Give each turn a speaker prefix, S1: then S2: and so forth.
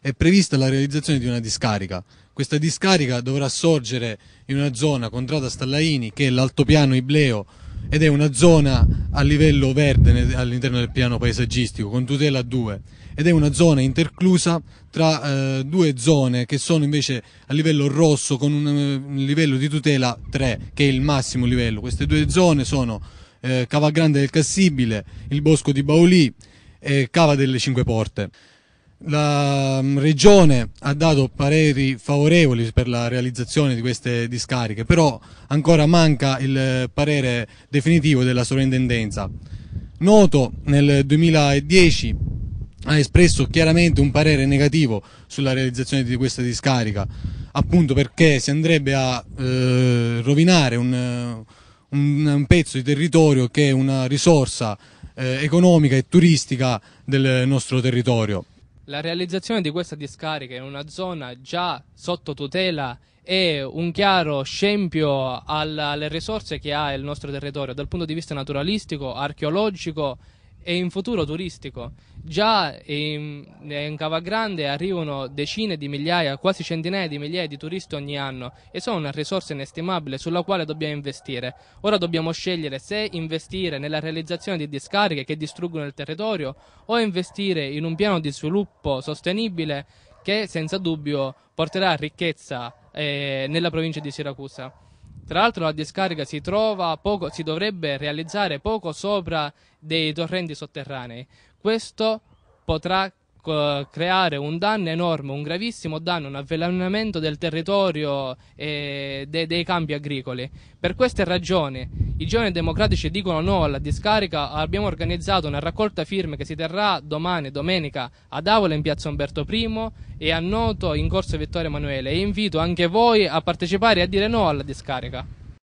S1: È prevista la realizzazione di una discarica. Questa discarica dovrà sorgere in una zona contrada Stallaini, che è l'altopiano Ibleo, ed è una zona a livello verde all'interno del piano paesaggistico, con tutela 2, ed è una zona interclusa tra eh, due zone che sono invece a livello rosso, con un, un eh, livello di tutela 3, che è il massimo livello. Queste due zone sono eh, Grande del Cassibile, il bosco di Baulì e Cava delle Cinque Porte. La mm, regione ha dato pareri favorevoli per la realizzazione di queste discariche, però ancora manca il parere definitivo della sovrintendenza. Noto nel 2010 ha espresso chiaramente un parere negativo sulla realizzazione di questa discarica, appunto perché si andrebbe a eh, rovinare un, un, un pezzo di territorio che è una risorsa eh, economica e turistica del nostro territorio
S2: la realizzazione di questa discarica in una zona già sotto tutela è un chiaro scempio alla, alle risorse che ha il nostro territorio dal punto di vista naturalistico, archeologico e in futuro turistico. Già in, in Grande arrivano decine di migliaia, quasi centinaia di migliaia di turisti ogni anno e sono una risorsa inestimabile sulla quale dobbiamo investire. Ora dobbiamo scegliere se investire nella realizzazione di discariche che distruggono il territorio o investire in un piano di sviluppo sostenibile che senza dubbio porterà ricchezza eh, nella provincia di Siracusa. Tra l'altro la discarica si, poco, si dovrebbe realizzare poco sopra dei torrenti sotterranei. Questo potrà creare un danno enorme, un gravissimo danno, un avvelenamento del territorio e de dei campi agricoli. Per queste ragioni i giovani democratici dicono no alla discarica, abbiamo organizzato una raccolta firme che si terrà domani, domenica, ad Avola in piazza Umberto I e a Noto in corso Vittorio Emanuele e invito anche voi a partecipare e a dire no alla discarica.